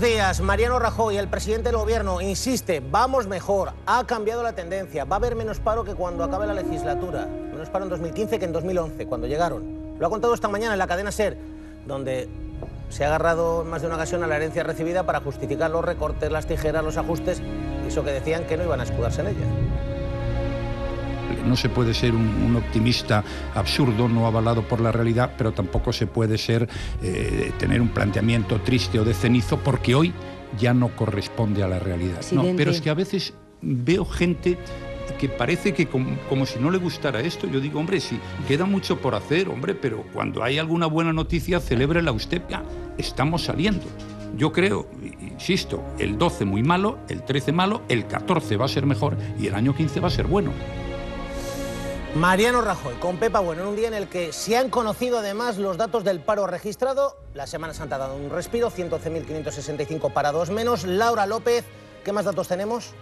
días. Mariano Rajoy, el presidente del gobierno, insiste, vamos mejor, ha cambiado la tendencia, va a haber menos paro que cuando acabe la legislatura, menos paro en 2015 que en 2011, cuando llegaron. Lo ha contado esta mañana en la cadena SER, donde se ha agarrado en más de una ocasión a la herencia recibida para justificar los recortes, las tijeras, los ajustes y eso que decían que no iban a escudarse en ella. No se puede ser un, optimista absurdo, no avalado por la realidad, pero tampoco se puede ser eh, tener un planteamiento triste o de cenizo, porque hoy ya no corresponde a la realidad. pero es que a veces veo gente que parece que como, si no le gustara esto, yo digo, hombre, sí, queda mucho por hacer, hombre, pero cuando hay alguna buena noticia, celébrela usted. Ya, estamos saliendo. Yo creo, insisto, el 12 muy malo, el 13 malo, el 14 va a ser mejor y el año 15 va a ser bueno. Mariano Rajoy con Pepa Bueno, en un día en el que se han conocido además los datos del paro registrado. La Semana Santa ha dado un respiro, 111.565 parados menos. Laura López, ¿qué más datos tenemos?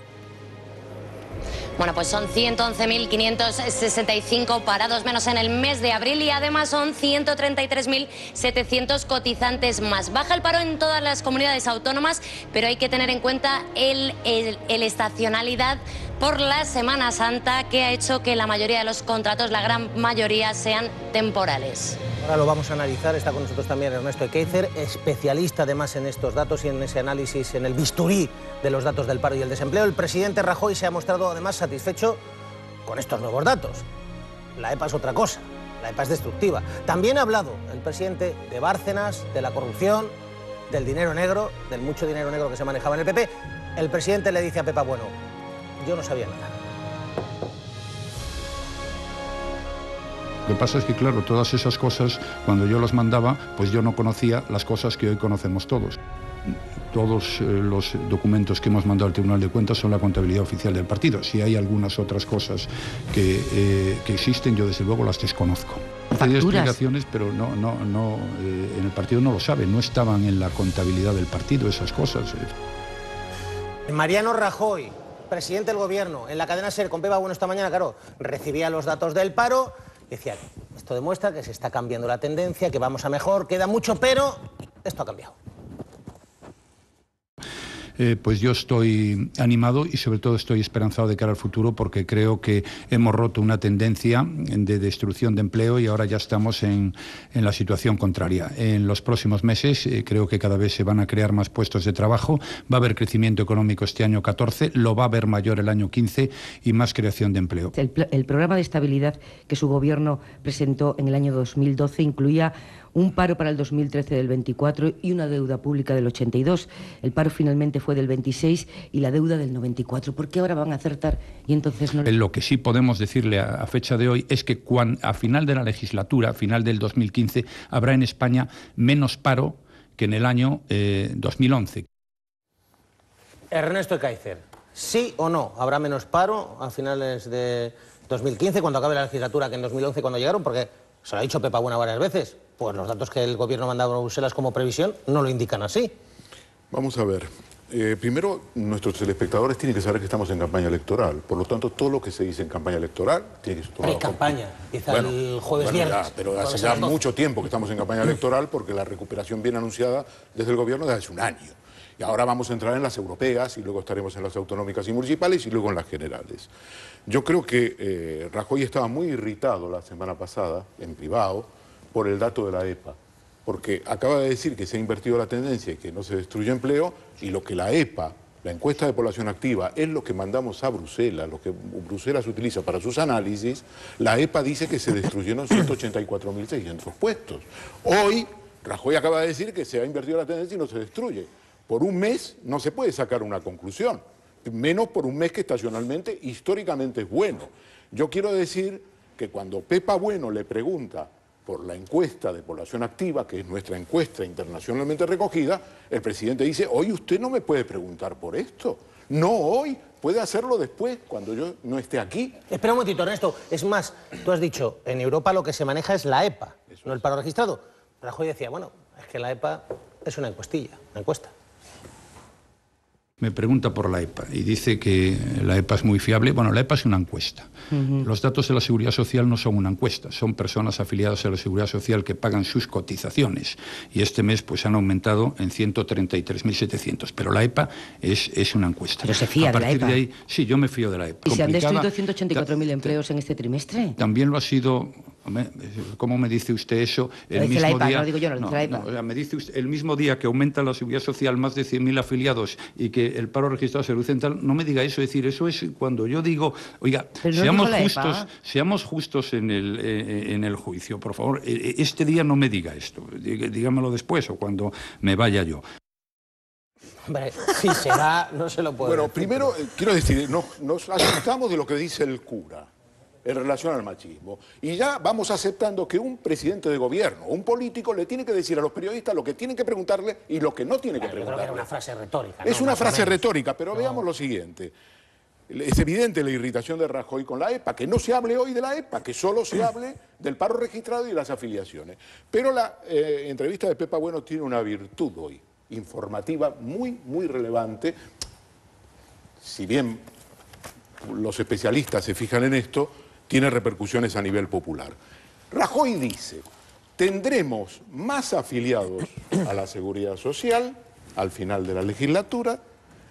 Bueno, pues son 111.565 parados menos en el mes de abril y además son 133.700 cotizantes más. Baja el paro en todas las comunidades autónomas, pero hay que tener en cuenta el, estacionalidad por la Semana Santa que ha hecho que la mayoría de los contratos, la gran mayoría, sean temporales. Ahora lo vamos a analizar. Está con nosotros también Ernesto Keizer, especialista además en estos datos y en ese análisis, en el bisturí de los datos del paro y el desempleo. El presidente Rajoy se ha mostrado además satisfecho con estos nuevos datos. La EPA es otra cosa, la EPA es destructiva. También ha hablado el presidente de Bárcenas, de la corrupción, del dinero negro, del mucho dinero negro que se manejaba en el PP. El presidente le dice a Pepa, bueno, yo no sabía nada. Lo que pasa es que, claro, todas esas cosas, cuando yo las mandaba, pues yo no conocía las cosas que hoy conocemos todos. Todos eh, los documentos que hemos mandado al Tribunal de Cuentas son la contabilidad oficial del partido. Si hay algunas otras cosas que, eh, existen, yo desde luego las desconozco. Hay explicaciones, pero no, no, no, eh, en el partido no lo sabe, no estaban en la contabilidad del partido esas cosas. Mariano Rajoy, presidente del gobierno, en la cadena SER con Peba Bueno esta mañana, claro, recibía los datos del paro decía esto demuestra que se está cambiando la tendencia, que vamos a mejor, queda mucho, pero esto ha cambiado. Eh, pues yo estoy animado y sobre todo estoy esperanzado de cara al futuro porque creo que hemos roto una tendencia de destrucción de empleo y ahora ya estamos en, en la situación contraria. En los próximos meses eh, creo que cada vez se van a crear más puestos de trabajo, va a haber crecimiento económico este año 14, lo va a haber mayor el año 15 y más creación de empleo. El, el programa de estabilidad que su gobierno presentó en el año 2012 incluía un paro para el 2013 del 24 y una deuda pública del 82. El paro finalmente fue del 26 y la deuda del 94. ¿Por qué ahora van a acertar y entonces no? Lo que sí podemos decirle a, fecha de hoy es que a final de la legislatura, a final del 2015, habrá en España menos paro que en el año 2011. Eh, Ernesto Kaiser, ¿sí o no habrá menos paro a finales de 2015, cuando acabe la legislatura, que en 2011 cuando llegaron? Porque se lo ha dicho Pepa Buena varias veces. Pues los datos que el gobierno mandaba a Bruselas como previsión no lo indican así. Vamos a ver. Eh, primero, nuestros telespectadores tienen que saber que estamos en campaña electoral. Por lo tanto, todo lo que se dice en campaña electoral tiene que ser tomado. campaña, Quizá el jueves viernes. pero hace ya mucho tiempo que estamos en campaña electoral porque la recuperación viene anunciada desde el gobierno desde hace un año. Y ahora vamos a entrar en las europeas y luego estaremos en las autonómicas y municipales y luego en las generales. Yo creo que eh, Rajoy estaba muy irritado la semana pasada, en privado, por el dato de la EPA, porque acaba de decir que se ha invertido la tendencia y que no se destruye empleo, y lo que la EPA, la encuesta de población activa, es lo que mandamos a Bruselas, lo que Bruselas utiliza para sus análisis, la EPA dice que se destruyeron 184.600 puestos. Hoy, Rajoy acaba de decir que se ha invertido la tendencia y no se destruye. Por un mes no se puede sacar una conclusión, menos por un mes que estacionalmente, históricamente es bueno. Yo quiero decir que cuando Pepa Bueno le pregunta por la encuesta de población activa, que es nuestra encuesta internacionalmente recogida, el presidente dice, hoy usted no me puede preguntar por esto. No hoy, puede hacerlo después, cuando yo no esté aquí. Espera un momentito, Ernesto. Es más, tú has dicho, en Europa lo que se maneja es la EPA, no el paro registrado. Rajoy decía, bueno, es que la EPA es una encuestilla, una encuesta me pregunta por la EPA y dice que la EPA es muy fiable. Bueno, la EPA es una encuesta. Los datos de la Seguridad Social no son una encuesta, son personas afiliadas a la Seguridad Social que pagan sus cotizaciones y este mes pues han aumentado en 133.700. Pero la EPA es, una encuesta. Pero se fía de, la EPA. sí, yo me fío de la EPA. ¿Y se han destruido 184.000 empleos en este trimestre? También lo ha sido ¿Cómo me dice usted eso? El mismo día, no digo yo, me dice el mismo día que aumenta la seguridad social más de 100.000 afiliados y que el paro registrado se reduce en tal, no me diga eso. Es decir, eso es cuando yo digo, oiga, seamos justos, seamos justos en el, eh, juicio, por favor. E, e, este día no me diga esto, dígamelo después o cuando me vaya yo. Hombre, si se va, no se lo puedo. Bueno, primero eh, quiero decir, nos, nos asustamos de lo que dice el cura en relación al machismo. Y ya vamos aceptando que un presidente de gobierno, un político, le tiene que decir a los periodistas lo que tienen que preguntarle y lo que no tiene que preguntarle. Es una frase retórica. Es una frase retórica, pero veamos lo siguiente. Es evidente la irritación de Rajoy con la EPA, que no se hable hoy de la EPA, que solo se hable del paro registrado y las afiliaciones. Pero la eh, entrevista de Pepa Bueno tiene una virtud hoy, informativa muy, muy relevante. Si bien los especialistas se fijan en esto, tiene repercusiones a nivel popular. Rajoy dice, tendremos más afiliados a la seguridad social al final de la legislatura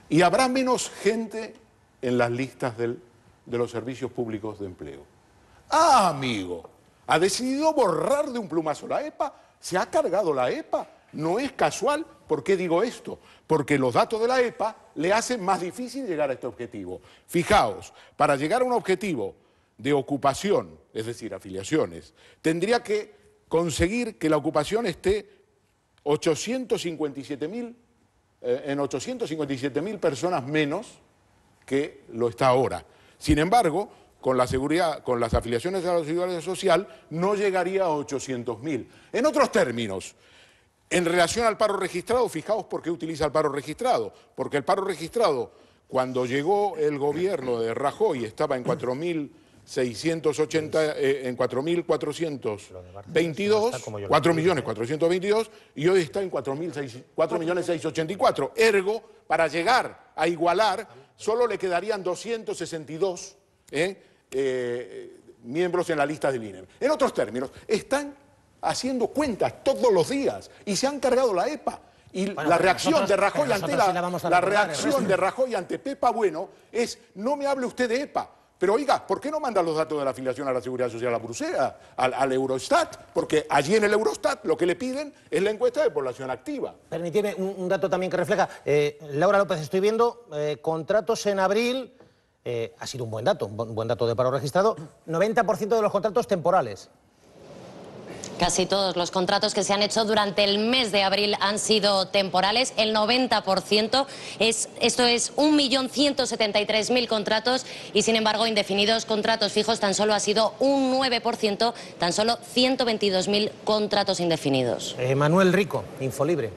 y habrá menos gente en las listas de los servicios públicos de empleo. Ah, amigo, ha decidido borrar de un plumazo la EPA, se ha cargado la EPA, no es casual. ¿Por qué digo esto? Porque los datos de la EPA le hacen más difícil llegar a este objetivo. Fijaos, para llegar a un objetivo de ocupación, es decir, afiliaciones, tendría que conseguir que la ocupación esté 857 eh, en 857.000 personas menos que lo está ahora. Sin embargo, con la seguridad, con las afiliaciones a la seguridad social, no llegaría a 800.000. En otros términos, en relación al paro registrado, fijaos por qué utiliza el paro registrado, porque el paro registrado, cuando llegó el gobierno de Rajoy, estaba en 4.000 680, eh, en 4.422, 4 millones 422 y hoy está en 4.684. Ergo, para llegar a igualar, solo le quedarían 262 eh, eh, miembros en la lista del INE. En otros términos, están haciendo cuentas todos los días y se han cargado la EPA. Y la reacción de Rajoy ante la reacción de Rajoy ante Pepa Bueno es no me hable usted de EPA pero oiga, ¿por qué no manda los datos de la afiliación a la Seguridad Social a Bruselas, al, Eurostat? Porque allí en el Eurostat lo que le piden es la encuesta de población activa. Permitirme un, dato también que refleja. Eh, Laura López, estoy viendo eh, contratos en abril. Eh, ha sido un buen dato, un buen dato de paro registrado. 90% de los contratos temporales. Casi todos los contratos que se han hecho durante el mes de abril han sido temporales. El 90% es, esto es 1.173.000 contratos y sin embargo indefinidos contratos fijos tan solo ha sido un 9%, tan solo 122.000 contratos indefinidos. Eh, Manuel Rico, Infolibre.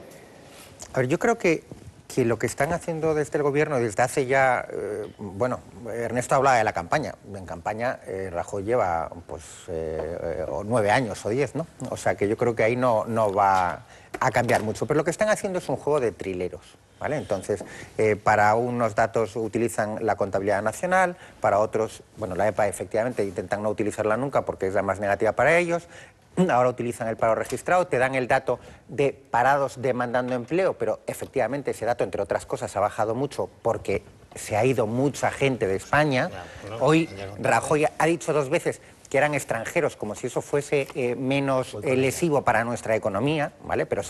A ver, yo creo que que lo que están haciendo desde el gobierno desde hace ya, eh, bueno, Ernesto hablaba de la campaña. En campaña eh, Rajoy lleva pues eh, nueve años o diez, ¿no? O sea que yo creo que ahí no, no va a cambiar mucho. Pero lo que están haciendo es un juego de trileros. ¿Vale? Entonces, para unos datos utilizan la contabilidad nacional, para otros, bueno, la EPA efectivamente intentan no utilizarla nunca porque es la más negativa para ellos, ahora utilizan el paro registrado, te dan el dato de parados demandando empleo, pero efectivamente ese dato, entre otras cosas, ha bajado mucho porque se ha ido mucha gente de España. Hoy Rajoy ha dicho dos veces, que eran extranjeros, como si eso fuese eh, menos lesivo para nuestra economía, ¿vale? Pero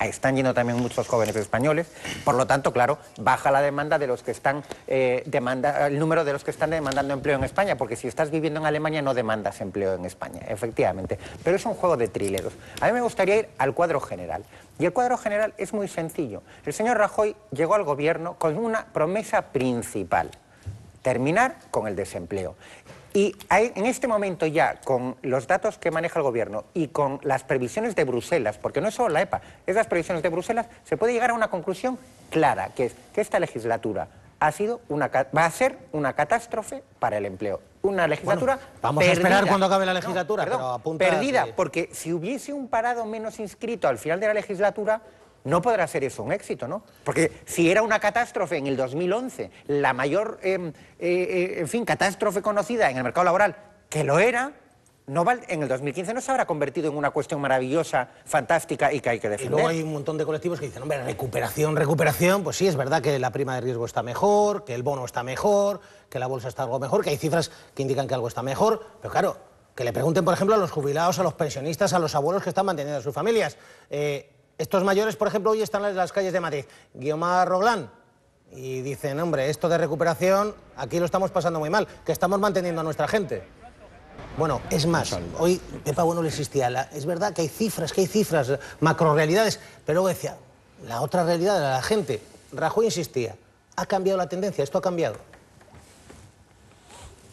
están yendo también muchos jóvenes españoles, por lo tanto, claro, baja la demanda de los que están eh, demanda, el número de los que están demandando empleo en España, porque si estás viviendo en Alemania no demandas empleo en España, efectivamente. Pero es un juego de trileros. A mí me gustaría ir al cuadro general. Y el cuadro general es muy sencillo. El señor Rajoy llegó al gobierno con una promesa principal, terminar con el desempleo. Y en este momento ya, con los datos que maneja el gobierno y con las previsiones de Bruselas, porque no es solo la EPA, es las previsiones de Bruselas, se puede llegar a una conclusión clara, que es que esta legislatura ha sido va a ser una catástrofe para el empleo. Una legislatura Vamos a esperar cuando acabe la legislatura, pero Perdida, porque si hubiese un parado menos inscrito al final de la legislatura, no podrá ser eso un éxito, ¿no? Porque si era una catástrofe en el 2011, la mayor, eh, eh, eh, en fin, catástrofe conocida en el mercado laboral, que lo era, no en el 2015 no se habrá convertido en una cuestión maravillosa, fantástica y que hay que defender. Y luego hay un montón de colectivos que dicen, hombre, recuperación, recuperación, pues sí, es verdad que la prima de riesgo está mejor, que el bono está mejor, que la bolsa está algo mejor, que hay cifras que indican que algo está mejor, pero claro, que le pregunten, por ejemplo, a los jubilados, a los pensionistas, a los abuelos que están manteniendo a sus familias. Estos mayores, por ejemplo, hoy están en las calles de Madrid. Guiomar Roglán. Y dicen, hombre, esto de recuperación, aquí lo estamos pasando muy mal, que estamos manteniendo a nuestra gente. Bueno, es más, hoy Pepa Bueno le insistía, es verdad que hay cifras, que hay cifras, macrorealidades, pero luego decía, la otra realidad era la gente. Rajoy insistía, ha cambiado la tendencia, esto ha cambiado.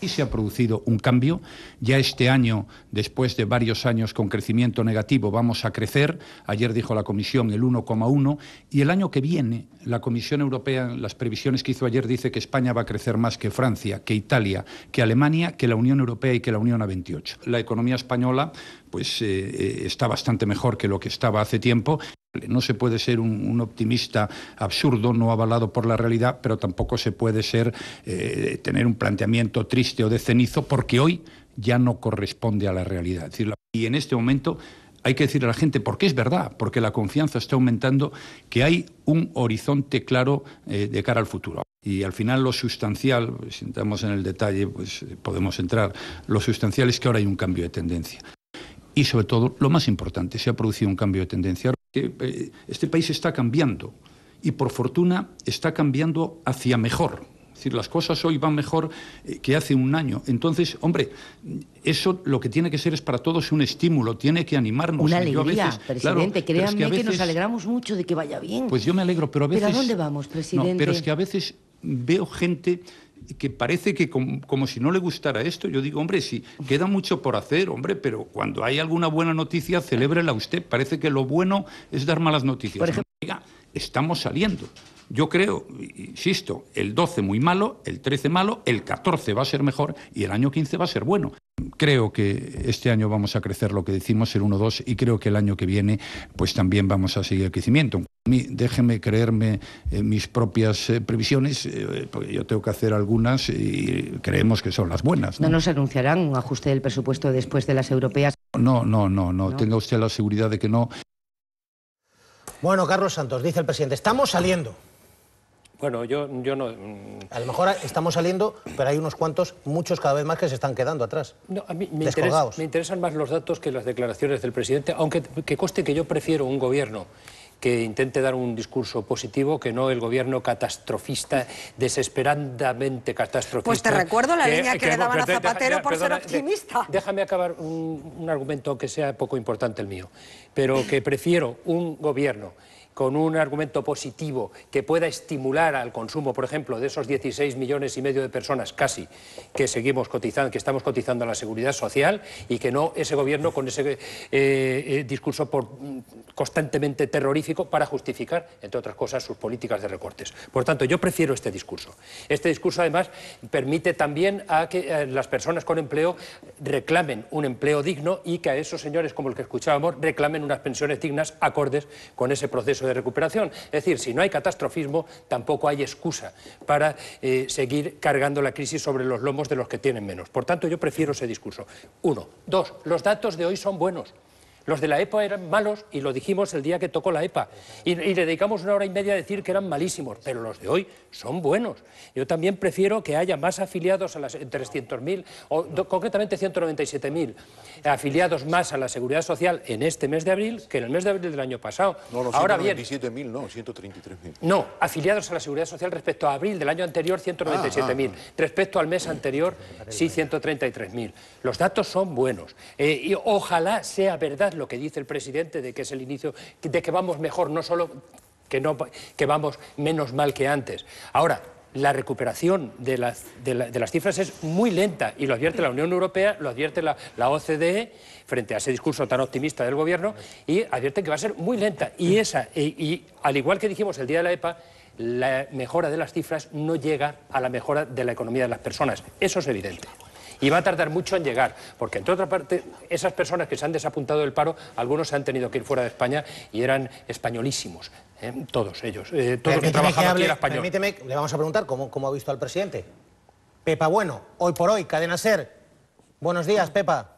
Y se ha producido un cambio. Ya este año, después de varios años con crecimiento negativo, vamos a crecer. Ayer dijo la Comisión el 1,1 y el año que viene la Comisión Europea, las previsiones que hizo ayer, dice que España va a crecer más que Francia, que Italia, que Alemania, que la Unión Europea y que la Unión a 28. La economía española pues eh, eh, está bastante mejor que lo que estaba hace tiempo. No se puede ser un, optimista absurdo, no avalado por la realidad, pero tampoco se puede ser eh, tener un planteamiento triste o de cenizo, porque hoy ya no corresponde a la realidad. y en este momento hay que decirle a la gente, porque es verdad, porque la confianza está aumentando, que hay un horizonte claro eh, de cara al futuro. Y al final lo sustancial, si entramos en el detalle, pues eh, podemos entrar, lo sustancial es que ahora hay un cambio de tendencia y sobre todo, lo más importante, se ha producido un cambio de tendencia. Eh, este país está cambiando y por fortuna está cambiando hacia mejor. Es decir, las cosas hoy van mejor eh, que hace un año. Entonces, hombre, eso lo que tiene que ser es para todos un estímulo, tiene que animarnos. Una alegría, presidente, créanme que, nos alegramos mucho de que vaya bien. Pues yo me alegro, pero a veces... ¿Pero a dónde vamos, presidente? No, pero es que a veces veo gente que parece que como, si no le gustara esto, yo digo, hombre, sí, queda mucho por hacer, hombre, pero cuando hay alguna buena noticia, celébrela usted. Parece que lo bueno es dar malas noticias estamos saliendo. Yo creo, insisto, el 12 muy malo, el 13 malo, el 14 va a ser mejor y el año 15 va a ser bueno. Creo que este año vamos a crecer lo que decimos, el 1-2, y creo que el año que viene pues también vamos a seguir el crecimiento. Déjeme creerme eh, mis propias eh, previsiones, eh, porque yo tengo que hacer algunas y creemos que son las buenas. ¿No, nos anunciarán un ajuste del presupuesto después de las europeas? no, no, no, no, tenga usted la seguridad de que no. Bueno, Carlos Santos, dice el presidente, estamos saliendo. Bueno, yo, yo no... A lo mejor estamos saliendo, pero hay unos cuantos, muchos cada vez más que se están quedando atrás. No, a mí me, me interesan más los datos que las declaraciones del presidente, aunque que coste que yo prefiero un gobierno que intente dar un discurso positivo, que no el gobierno catastrofista, desesperadamente catastrofista. Pues te recuerdo la línea que, le daban a Zapatero por ser optimista. déjame acabar un argumento que sea poco importante el mío, pero que prefiero un gobierno con un argumento positivo que pueda estimular al consumo, por ejemplo, de esos 16 millones y medio de personas casi que seguimos cotizando, que estamos cotizando a la seguridad social y que no ese gobierno con ese eh, eh, discurso mm, constantemente terrorífico para justificar, entre otras cosas, sus políticas de recortes. Por tanto, yo prefiero este discurso. Este discurso, además, permite también a que eh, las personas con empleo reclamen un empleo digno y que a esos señores, como el que escuchábamos, reclamen unas pensiones dignas acordes con ese proceso de recuperación. Es decir, si no hay catastrofismo, tampoco hay excusa para eh, seguir cargando la crisis sobre los lomos de los que tienen menos. Por tanto, yo prefiero ese discurso. Uno. Dos, los datos de hoy son buenos. Los de la EPA eran malos y lo dijimos el día que tocó la EPA. Y, le dedicamos una hora y media a decir que eran malísimos, pero los de hoy son buenos. Yo también prefiero que haya más afiliados a las 300.000, o concretamente 197.000 afiliados más a la Seguridad Social en este mes de abril que en el mes de abril del año pasado. No, no, Ahora 197.000, no, 133.000. No, afiliados a la Seguridad Social respecto a abril del año anterior, 197.000. Ah, ah, ah. respecto al mes anterior, sí, 133.000. Los datos son buenos. Eh, y ojalá sea verdad lo que dice el presidente de que es el inicio, de que vamos mejor, no solo que, no, que vamos menos mal que antes. Ahora, la recuperación de las, cifras es muy lenta y lo advierte la Unión Europea, lo advierte la, OCDE frente a ese discurso tan optimista del gobierno y advierte que va a ser muy lenta. Y esa, y al igual que dijimos el día de la EPA, la mejora de las cifras no llega a la mejora de la economía de las personas. Eso es evidente. Y va a tardar mucho en llegar, porque entre otra parte, esas personas que se han desapuntado del paro, algunos se han tenido que ir fuera de España y eran españolísimos. ¿eh? todos ellos, eh, todos que trabajaban aquí Permíteme, le vamos a preguntar cómo, cómo ha visto al presidente. Pepa Bueno, hoy por hoy, Cadena Ser. Buenos días, Pepa.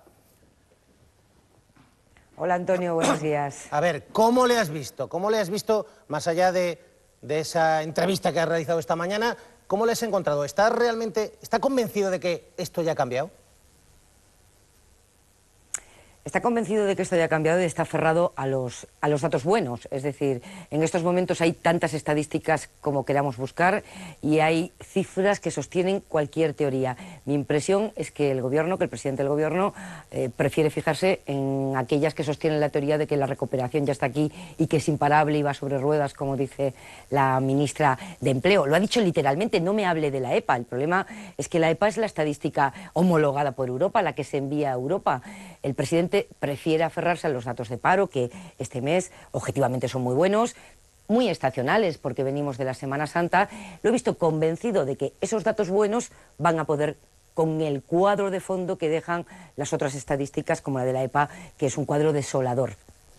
Hola, Antonio, buenos días. A ver, ¿cómo le has visto? ¿Cómo le has visto, más allá de, de esa entrevista que has realizado esta mañana, ¿Cómo le has encontrado? ¿Está realmente, está convencido de que esto ya ha cambiado? está convencido de que esto haya cambiado y está aferrado a los, a los datos buenos. Es decir, en estos momentos hay tantas estadísticas como queramos buscar y hay cifras que sostienen cualquier teoría. Mi impresión es que el gobierno, que el presidente del gobierno, eh, prefiere fijarse en aquellas que sostienen la teoría de que la recuperación ya está aquí y que es imparable y va sobre ruedas, como dice la ministra de Empleo. Lo ha dicho literalmente, no me hable de la EPA. El problema es que la EPA es la estadística homologada por Europa, la que se envía a Europa. El presidente prefiere aferrarse a los datos de paro, que este mes objetivamente son muy buenos, muy estacionales porque venimos de la Semana Santa, lo he visto convencido de que esos datos buenos van a poder con el cuadro de fondo que dejan las otras estadísticas como la de la EPA, que es un cuadro desolador.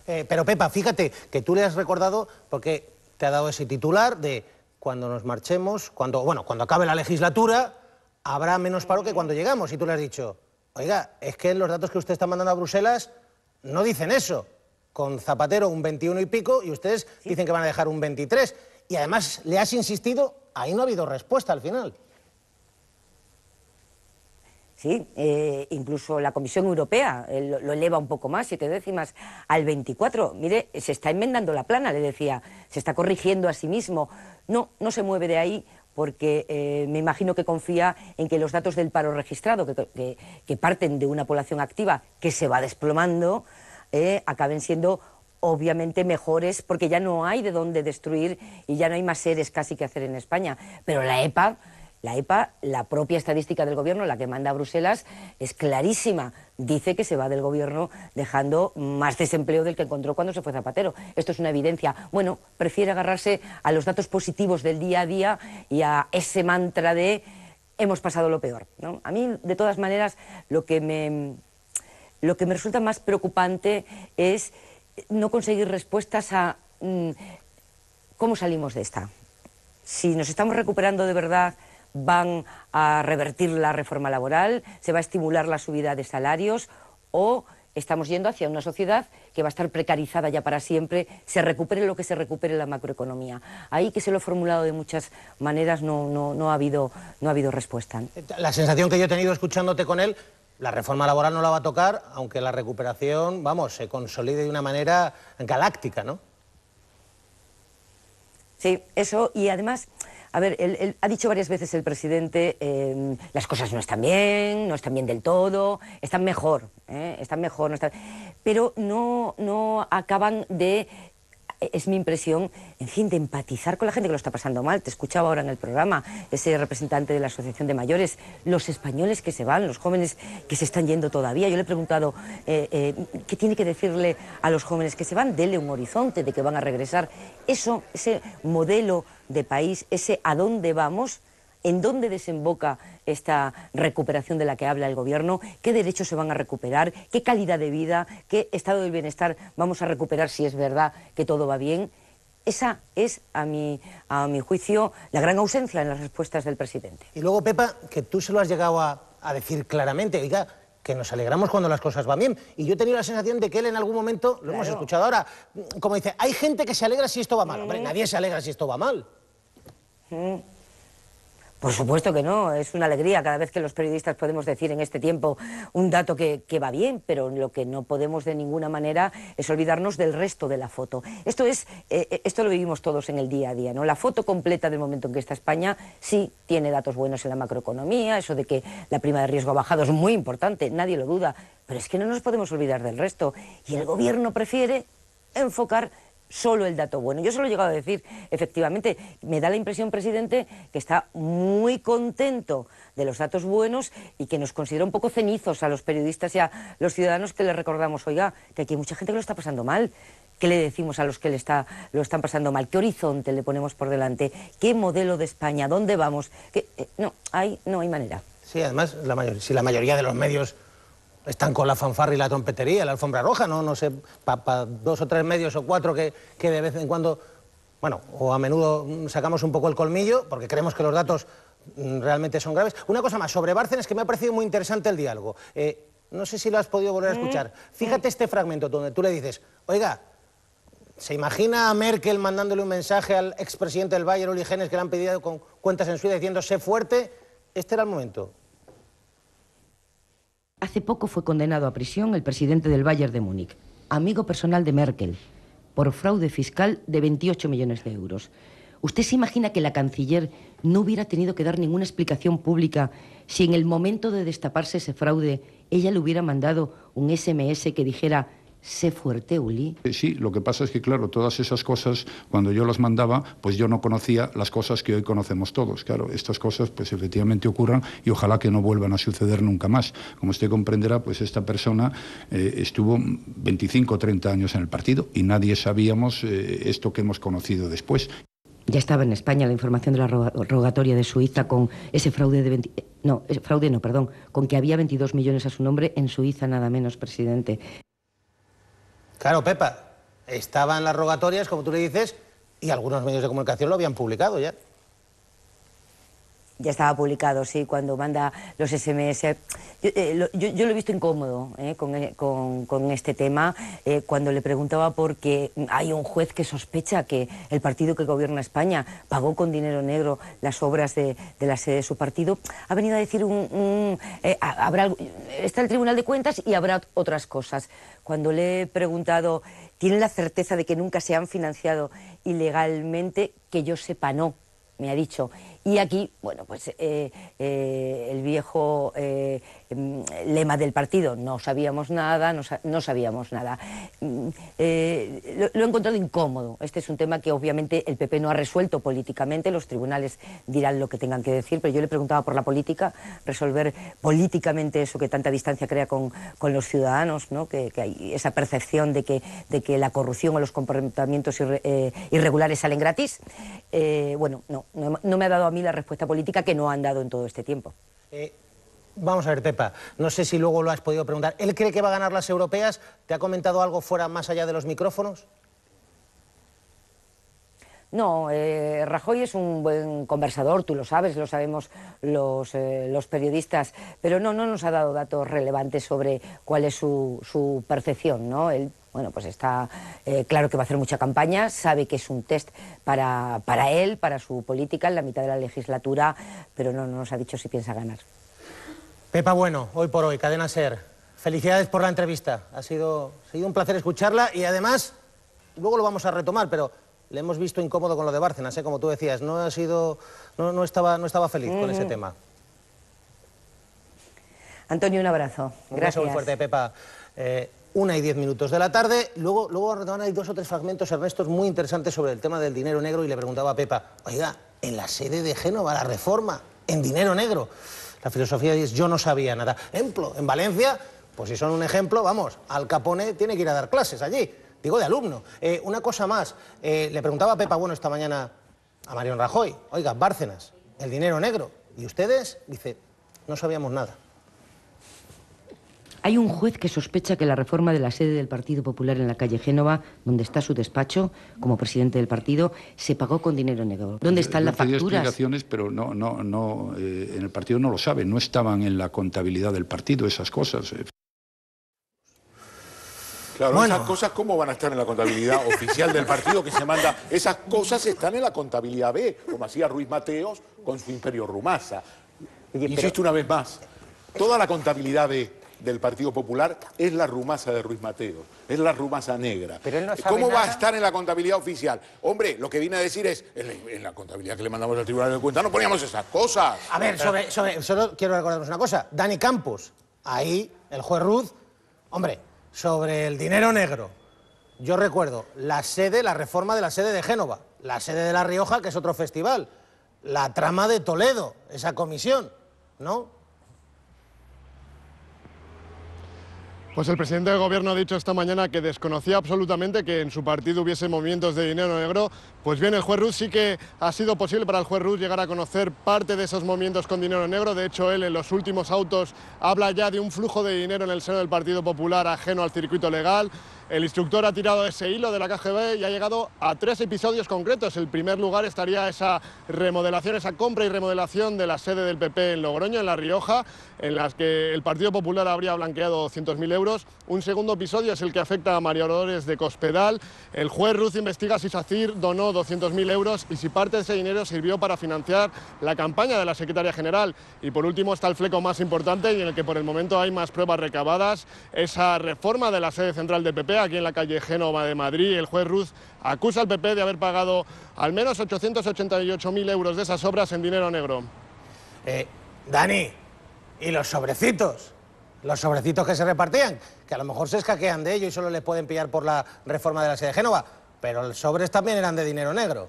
Eh, pero Pepa, fíjate que tú le has recordado porque te ha dado ese titular de cuando nos marchemos, cuando bueno, cuando acabe la legislatura habrá menos paro que cuando llegamos y tú le has dicho Oiga, es que los datos que usted está mandando a Bruselas no dicen eso. Con Zapatero un 21 y pico y ustedes dicen que van a dejar un 23. Y además le has insistido, ahí no ha habido respuesta al final. Sí, eh, incluso la Comisión Europea eh, lo, eleva un poco más, siete décimas al 24. Mire, se está enmendando la plana, le decía, se está corrigiendo a sí mismo. No, no se mueve de ahí porque eh, me imagino que confía en que los datos del paro registrado, que, parten de una población activa que se va desplomando, eh, acaben siendo obviamente mejores, porque ya no hay de dónde destruir y ya no hay más seres casi que hacer en España. Pero la EPA la EPA, la propia estadística del gobierno, la que manda Bruselas, es clarísima. Dice que se va del gobierno dejando más desempleo del que encontró cuando se fue Zapatero. Esto es una evidencia. Bueno, prefiere agarrarse a los datos positivos del día a día y a ese mantra de hemos pasado lo peor. A mí, de todas maneras, lo que me, lo que me resulta más preocupante es no conseguir respuestas a mm, cómo salimos de esta. Si nos estamos recuperando de verdad van a revertir la reforma laboral, se va a estimular la subida de salarios o estamos yendo hacia una sociedad que va a estar precarizada ya para siempre, se recupere lo que se recupere la macroeconomía. Ahí que se lo he formulado de muchas maneras no, no, ha, habido, no ha habido respuesta. La sensación que yo he tenido escuchándote con él, la reforma laboral no la va a tocar, aunque la recuperación, vamos, se consolide de una manera galáctica, ¿no? Sí, eso, y además... A ver, ha dicho varias veces el presidente, em, las cosas no están bien, no están bien del todo, están mejor, ¿eh? están mejor, no están... pero no, no acaban de es mi impresión, en fin, de empatizar con la gente que lo está pasando mal. Te escuchaba ahora en el programa ese representante de la Asociación de Mayores, los españoles que se van, los jóvenes que se están yendo todavía. Yo le he preguntado eh, eh, qué tiene que decirle a los jóvenes que se van, dele un horizonte de que van a regresar. Eso, ese modelo de país, ese a dónde vamos, en dónde desemboca esta recuperación de la que habla el Gobierno, qué derechos se van a recuperar, qué calidad de vida, qué estado del bienestar vamos a recuperar si es verdad que todo va bien. Esa es, a mi, a mi juicio, la gran ausencia en las respuestas del presidente. Y luego, Pepa, que tú se lo has llegado a, a decir claramente, oiga, que nos alegramos cuando las cosas van bien. Y yo he tenido la sensación de que él en algún momento, lo hemos escuchado ahora, como dice, hay gente que se alegra si esto va mal. Hombre, mm. nadie se alegra si esto va mal. Mm. Por supuesto que no, es una alegría cada vez que los periodistas podemos decir en este tiempo un dato que, va bien, pero lo que no podemos de ninguna manera es olvidarnos del resto de la foto. Esto, es, eh, eh, esto lo vivimos todos en el día a día, ¿no? La foto completa del momento en que está España sí tiene datos buenos en la macroeconomía, eso de que la prima de riesgo ha bajado es muy importante, nadie lo duda, pero es que no nos podemos olvidar del resto. Y el gobierno prefiere enfocar solo el dato bueno. Yo solo he llegado a decir, efectivamente, me da la impresión, presidente, que está muy contento de los datos buenos y que nos considera un poco cenizos a los periodistas y a los ciudadanos que le recordamos, oiga, que aquí hay mucha gente que lo está pasando mal. ¿Qué le decimos a los que le está, lo están pasando mal? ¿Qué horizonte le ponemos por delante? ¿Qué modelo de España? ¿Dónde vamos? Eh, no, hay, no hay manera. Sí, además, si la mayoría de los medios están con la fanfarra y la trompetería, la alfombra roja, ¿no? No sé, para dos o tres medios o cuatro que, que, de vez en cuando, bueno, o a menudo mm, sacamos un poco el colmillo, porque creemos que los datos mm, realmente son graves. Una cosa más, sobre Bárcenas, que me ha parecido muy interesante el diálogo. Eh, no sé si lo has podido volver a mm. escuchar. Fíjate este fragmento donde tú le dices, oiga, ¿se imagina a Merkel mandándole un mensaje al expresidente del Bayern, Uli que le han pedido con cuentas en Suiza diciendo, sé fuerte? Este era el momento. Hace poco fue condenado a prisión el presidente del Bayern de Múnich, amigo personal de Merkel, por fraude fiscal de 28 millones de euros. ¿Usted se imagina que la canciller no hubiera tenido que dar ninguna explicación pública si en el momento de destaparse ese fraude ella le hubiera mandado un SMS que dijera sé fuerte, Uli. Eh, sí, lo que pasa es que, claro, todas esas cosas, cuando yo las mandaba, pues yo no conocía las cosas que hoy conocemos todos. Claro, estas cosas, pues efectivamente ocurran y ojalá que no vuelvan a suceder nunca más. Como usted comprenderá, pues esta persona eh, estuvo 25 o 30 años en el partido y nadie sabíamos eh, esto que hemos conocido después. Ya estaba en España la información de la rogatoria de Suiza con ese fraude de No, fraude no, perdón, con que había 22 millones a su nombre en Suiza nada menos, presidente. Claro, Pepa, estaban las rogatorias, como tú le dices, y algunos medios de comunicación lo habían publicado ya. Ya estaba publicado, sí, cuando manda los SMS. Eh, yo, lo, he visto incómodo eh, eh, con, este tema cuando le preguntaba por qué hay un juez que sospecha que el partido que gobierna España pagó con dinero negro las obras de, la sede de su partido. Ha venido a decir un... habrá, está el Tribunal de Cuentas y habrá otras cosas. Cuando le he preguntado, ¿tienen la certeza de que nunca se han financiado ilegalmente? Que yo sepa, no, me ha dicho y aquí, bueno, pues eh, eh, el viejo eh, mm, lema del partido, no sabíamos nada, no, sabíamos nada. Mm, lo, he encontrado incómodo. Este es un tema que obviamente el PP no ha resuelto políticamente, los tribunales dirán lo que tengan que decir, pero yo le preguntaba por la política, resolver políticamente eso que tanta distancia crea con, los ciudadanos, ¿no? que, hay esa percepción de que, de que la corrupción o los comportamientos irregulares salen gratis. bueno, no, no, me ha dado a la respuesta política que no han dado en todo este tiempo. Eh, vamos a ver, Pepa, no sé si luego lo has podido preguntar. ¿Él cree que va a ganar las europeas? ¿Te ha comentado algo fuera más allá de los micrófonos? No, eh, Rajoy es un buen conversador, tú lo sabes, lo sabemos los, eh, los, periodistas, pero no, no nos ha dado datos relevantes sobre cuál es su, su percepción, ¿no? Él, bueno, pues está eh, claro que va a hacer mucha campaña, sabe que es un test para, él, para su política en la mitad de la legislatura, pero no, nos ha dicho si piensa ganar. Pepa Bueno, hoy por hoy, Cadena Ser. Felicidades por la entrevista. Ha sido, ha sido un placer escucharla y además, luego lo vamos a retomar, pero le hemos visto incómodo con lo de Bárcenas, sé ¿eh? como tú decías, no ha sido, no, no estaba, no estaba feliz con ese tema. Antonio, un abrazo. Gracias. Un muy fuerte, Pepa. Eh, una y diez minutos de la tarde. Luego, luego hay dos o tres fragmentos, Ernesto, muy interesantes sobre el tema del dinero negro y le preguntaba a Pepa, oiga, en la sede de Génova, la reforma, en dinero negro. La filosofía es yo no sabía nada. Ejemplo, en Valencia, pues si son un ejemplo, vamos, Al Capone tiene que ir a dar clases allí digo de alumno. Eh, una cosa más, eh, le preguntaba a Pepa Bueno esta mañana a Mariano Rajoy, oiga, Bárcenas, el dinero negro, ¿y ustedes? Dice, no sabíamos nada. Hay un juez que sospecha que la reforma de la sede del Partido Popular en la calle Génova, donde está su despacho como presidente del partido, se pagó con dinero negro. ¿Dónde pues, están las facturas? pero no, no, no, eh, en el partido no lo saben, no estaban en la contabilidad del partido esas cosas. Claro, esas cosas, ¿cómo van a estar en la contabilidad oficial del partido que se manda? Esas cosas están en la contabilidad B, como hacía Ruiz Mateos con su imperio Rumasa. Insisto una vez más, toda la contabilidad B del Partido Popular es la rumasa de Ruiz Mateos, es la rumasa negra. ¿Cómo va a estar en la contabilidad oficial? Hombre, lo que viene a decir es, en la, contabilidad que le mandamos al Tribunal de Cuentas no poníamos esas cosas. A ver, solo quiero recordaros una cosa. Dani Campos, ahí el juez Ruz, hombre, sobre el dinero negro. Yo recuerdo la sede, la reforma de la sede de Génova, la sede de La Rioja, que es otro festival, la trama de Toledo, esa comisión, ¿no? Pues el presidente del gobierno ha dicho esta mañana que desconocía absolutamente que en su partido hubiese movimientos de dinero negro, pues bien, el juez Rus sí que ha sido posible para el juez Rus llegar a conocer parte de esos movimientos con dinero negro. De hecho, él en los últimos autos habla ya de un flujo de dinero en el seno del Partido Popular ajeno al circuito legal. El instructor ha tirado ese hilo de la KGB y ha llegado a tres episodios concretos. el primer lugar estaría esa remodelación, esa compra y remodelación de la sede del PP en Logroño, en La Rioja, en las que el Partido Popular habría blanqueado 200.000 euros. Un segundo episodio es el que afecta a María Dolores de Cospedal. El juez Ruz investiga si SACIR donó 200.000 euros y si parte de ese dinero sirvió para financiar la campaña de la secretaria general. Y por último está el fleco más importante y en el que por el momento hay más pruebas recabadas, esa reforma de la sede central de PP aquí en la calle Génova de Madrid. El juez Ruz acusa al PP de haber pagado al menos 888.000 euros de esas obras en dinero negro. Eh, Dani, ¿y los sobrecitos? Los sobrecitos que se repartían, que a lo mejor se escaquean de ello y solo les pueden pillar por la reforma de la sede de Génova pero los sobres también eran de dinero negro.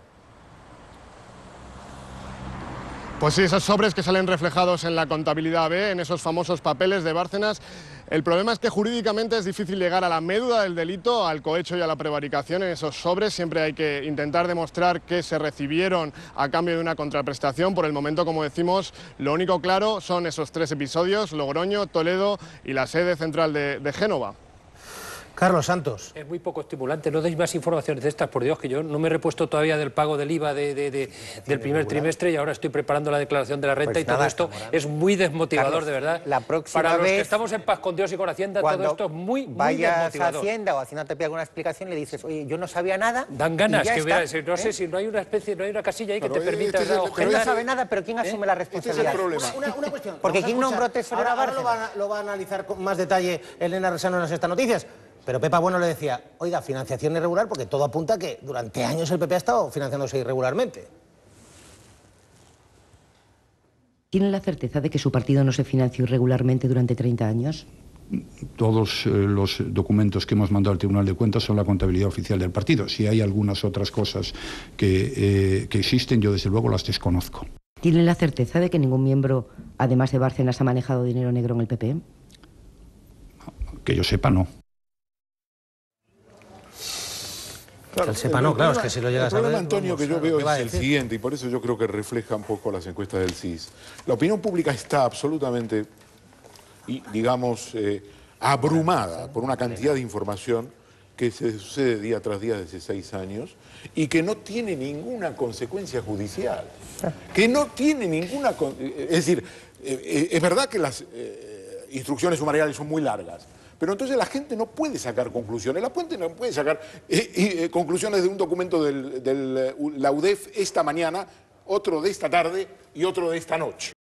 Pues sí, esos sobres que salen reflejados en la contabilidad B, en esos famosos papeles de Bárcenas, el problema es que jurídicamente es difícil llegar a la médula del delito, al cohecho y a la prevaricación en esos sobres. Siempre hay que intentar demostrar que se recibieron a cambio de una contraprestación. Por el momento, como decimos, lo único claro son esos tres episodios, Logroño, Toledo y la sede central de, de Génova. Carlos Santos. Es muy poco estimulante. No deis más informaciones de estas, por Dios, que yo no me he repuesto todavía del pago del IVA del primer trimestre y ahora estoy preparando la declaración de la renta pues y todo esto es muy desmotivador, de verdad. La próxima Para los que estamos en paz con Dios y con Hacienda, todo esto es muy, muy desmotivador. a Hacienda o Hacienda te pide alguna explicación y le dices, oye, yo no sabía nada. Dan ganas, que hubiera, no sé ¿eh? si no hay una especie, no hay una casilla ahí que te permita. Este no sabe nada, pero ¿quién ¿Eh? asume la este responsabilidad? es problema. Porque ¿quién nombró ahora, lo, va, lo va a analizar con más detalle Elena Resano en estas noticias. Pero Pepa Bueno le decía, oiga, financiación irregular, porque todo apunta a que durante años el PP ha estado financiándose irregularmente. ¿Tienen la certeza de que su partido no se financió irregularmente durante 30 años? Todos eh, los documentos que hemos mandado al Tribunal de Cuentas son la contabilidad oficial del partido. Si hay algunas otras cosas que, eh, que existen, yo desde luego las desconozco. ¿Tienen la certeza de que ningún miembro, además de Bárcenas, ha manejado dinero negro en el PP? Que yo sepa, no. el problema, Antonio, que yo veo es el siguiente, y por eso yo creo que refleja un poco las encuestas del CIS. La opinión pública está absolutamente, digamos, eh, abrumada por una cantidad de información que se sucede día tras día desde seis años y que no tiene ninguna consecuencia judicial. Que no tiene ninguna... Eh, es decir, eh, es verdad que las instrucciones sumariales son muy largas, pero entonces la gente no puede sacar conclusiones. La puente no puede sacar eh, eh, eh, conclusiones de un documento de la UDEF esta mañana, otro de esta tarde y otro de esta noche.